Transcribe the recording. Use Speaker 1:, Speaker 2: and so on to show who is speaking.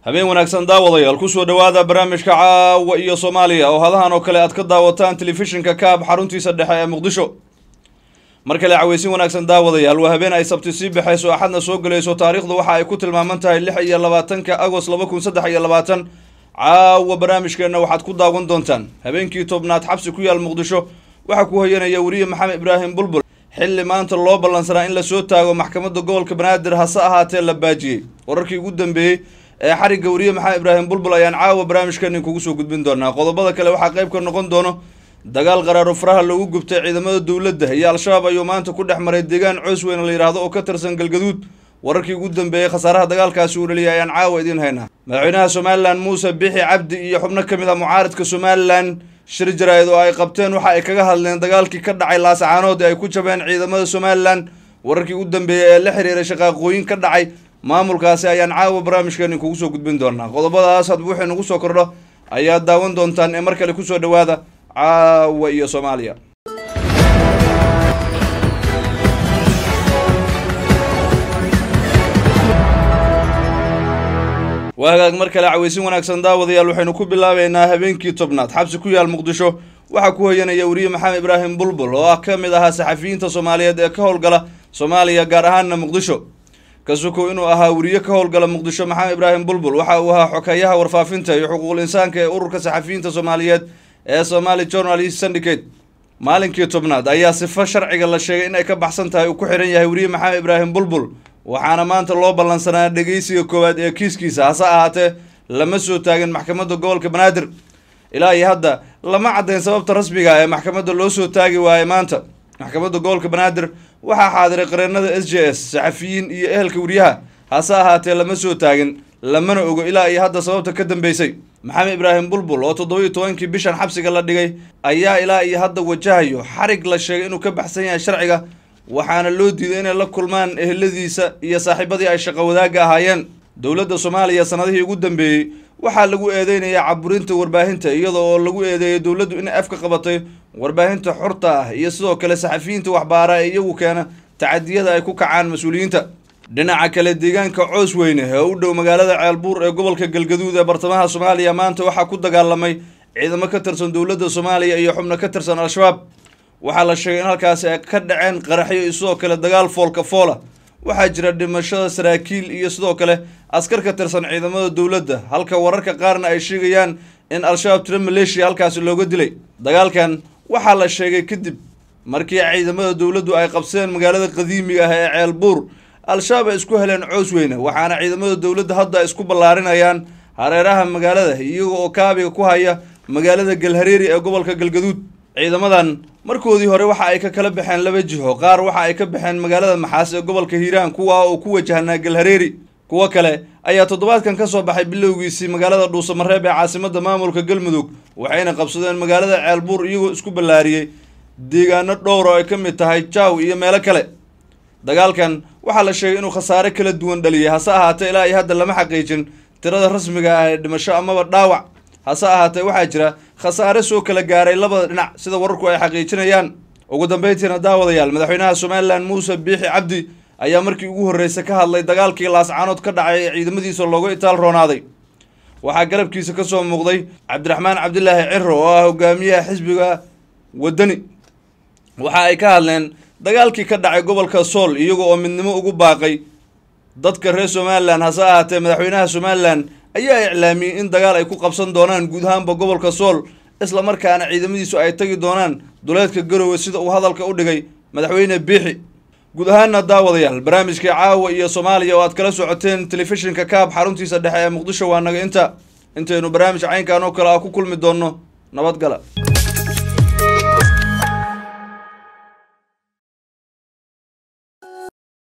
Speaker 1: habeen wanaagsan daawadayaal ku soo dhowaada barnaamijka caawa iyo soomaaliya oo hadahan oo kale aad ka daawataan telefishinka kaab xaruntiisa dhexe ee muqdisho mar kale caweysin wanaagsan daawadayaal waa habeen ay sabti sii baxayso axadna soo gelayso taariikhdu waxa ay ku tilmaaman tahay lix iyo labaatanka agost laba kun saddex iyo labaatan caawa barnaamijkeenna waxaad ku daawan doontaan habeenkii tobnaad xabsi ku yaal muqdisho waxaa ku hayanaya weriye maxamed ibraahim bulbul xilli maanta loo ballansanaa in lasoo taago maxkamadda gobolka banaadir hase ahaatee la baajiyey wararkii ugu dambeeyey ee xarigga gawriye maxaa ibraahim bulbul ayaan caawa barnaamijkeenin kugu soo gudbin doonaa qodobada kale waxaa qayb ka noqon doono dagaal qaraaro faraha lagu gubtay ciidamada dowladda iyo al-shabaab ayuu maanta ku dhex maray deegaan coos weyne la yidhaahdo oo ka tirsan galgaduud wararkii ugu dambeeyey khasaaraha dagaalkaasi uu dhaliyay ayaan caawa idiin haynaa madaxweynaha somalilan muuse bixi cabdi iyo xubno ka mid a ah mucaaridka somalilan shir jaraa'id oo ay qabteen waxa ay kaga hadleen dagaalkii ka dhacay laasacaanood ee ay ku jabeen ciidamada somalilan wararkii ugu dambeeyey ee la xiriiray shaqaaqooyin ka dhacay maamulkaasi ayaan caawa barnaamijkeenu kugu soo gudbin doonaa qodobadaas hadba wixii nagu soo kordho ayaad daawan doontaan ee mar kale kusoo dhawaada caawa iyo soomaaliya waa hagaag mar kale cawaysin wanaagsan daawadayaal waxaynu ku bilaabaynaa habeenkii tobnaad xabsi ku yaal muqdisho waxaa ku hayanaya weriye maxamed ibraahim bulbul oo ah ka mid ahaa saxafiyiinta soomaaliyeed ee ka howlgala soomaaliya gaar ahaana muqdisho kasukow inuu ahaa weriye ka howlgala muqdisho maxamed ibraahim bulbul waxa uu ahaa xokeeyaha warfaafinta iyo xuquuqul insaanka ee ururka saxafiyiinta soomaaliyeed ee somaali journalist syndicate maalinkii tobnaad ayaa sifo sharciga la sheegay inay ka baxsan tahay uu ku xiran yahay weriye maxamed ibraahim bulbul waxaana maanta loo ballansanaa dhegeysiga koowaad ee kiiskiisa hase ahaatee lama soo taagin maxkamadda gobolka banaadir ilaa iyo hadda lama caddayn sababta rasmiga ah ee maxkamadda loo soo taagi waaye maanta maxkamadda gobolka banaadir waxaa xaadiray qareennada s j s saxafiyiin iyo ehelka wariyaha hase ahaatee lama soo taagin lamana ogo ilaa iyo hadda sababta ka dambaysay maxamed ibraahim bulbul oo toddoba iyo tobankii bishan xabsiga la dhigay ayaa ilaa iyo hadda wajahayo xarig la sheegay inuu ka baxsan yahay sharciga waxaana loo diiday inay la kulmaan eheladiisa iyo saaxiibadii ay shaqo wadaagga ahaayeen dowladda soomaaliya sanadihii ugu dambeeyey waxaa lagu eedeynayaa caburinta warbaahinta iyada oo lagu eedeeyay dowladdu inay afka qabatay warbaahinta xorta ah iyo sidoo kale saxafiyiinta waxbaara ee iyagu keena tacadiyada ay ku kacaan mas-uuliyiinta dhinaca kale deegaanka coos weyne ee u dhow magaalada ceelbuur ee gobolka galgaduud ee bartamaha soomaaliya maanta waxaa ku dagaalamay ciidamo ka tirsan dowladda soomaaliya iyo xubno ka tirsan al-shabaab waxaa la sheegay in halkaasi ay ka dhaceen qaraxyo iyo sidoo kale dagaal foolka foola waxaa jira dhimashada saraakiil iyo sidoo kale askar ka tirsan ciidamada dowladda halka wararka qaarna ay sheegayaan in al-shabaab tira maleeshiya halkaasi looga dilay dagaalkan waxaa la sheegay kadib markii ciidamada dowladdu ay qabseen magaalada qadiimiga ah ee ceelbuur al-shabaab ay isku heleen coos weyne waxaana ciidamada dowladda hadda ay isku ballaarinayaan hareeraha magaalada iyaga oo kaabiga ku haya magaalada galhareeri ee gobolka galgaduud ciidamadan markoodii hore waxa ay ka kala baxeen laba jiho qaar waxa ay ka baxeen magaalada maxaas ee gobolka hiiraan kuwa oo ku wajahnaa galhareeri kuwo kale ayaa toddobaadkan ka soo baxay bilowgiisii magaalada dhuusamareeb ee caasimada maamulka galmudug waxayna qabsadeen magaalada ceelbuur iyagoo isku ballaariyey deegaano dhowr ah oo ay ka mid tahay jaaw iyo meelo kale dagaalkan waxaa la sheegay inuu khasaare kala duwan dhaliyey hase ahaatee ilaa iyo hadda lama xaqiijin tirada rasmiga ah ee dhimasho amaba dhaawac hase ahaatee waxaa jira khasaare soo kala gaaray labada dhinac sida wararku ay xaqiijinayaan ugu dambeyntiina daawadayaal madaxweynaha somalilan muuse biixi cabdi ayaa markii ugu horreysay ka hadlay dagaalkii laascaanood ka dhacay ee ciidamadiisa looga itaal roonaaday waxaa garabkiisa ka soo muuqday cabdiraxmaan cabdilaahi ciro oo ah hogaamiyaha xisbiga waddani waxa ay ka hadleen dagaalkii ka dhacay gobolka sool iyago oo midnimo ugu baaqay dadka reer somalilan hase ahaatee madaxweynaha somalilan ayaa iclaamiyey in dagaal ay ku qabsan doonaan guud ahaanba gobolka sool isla markaana ciidamadiisu ay tagi doonaan duleedka garowe sida uu hadalka u dhigay madaxweyne biixi guud ahaanna daawadayaal barnaamijka caawa iyo soomaaliya oo aad kala socoteen telefishinka kaab xaruntiisa dhexe ee muqdisho waa naga inta intaynu barnaamij caynkan oo kale ah ku kulmi doonno nabadgala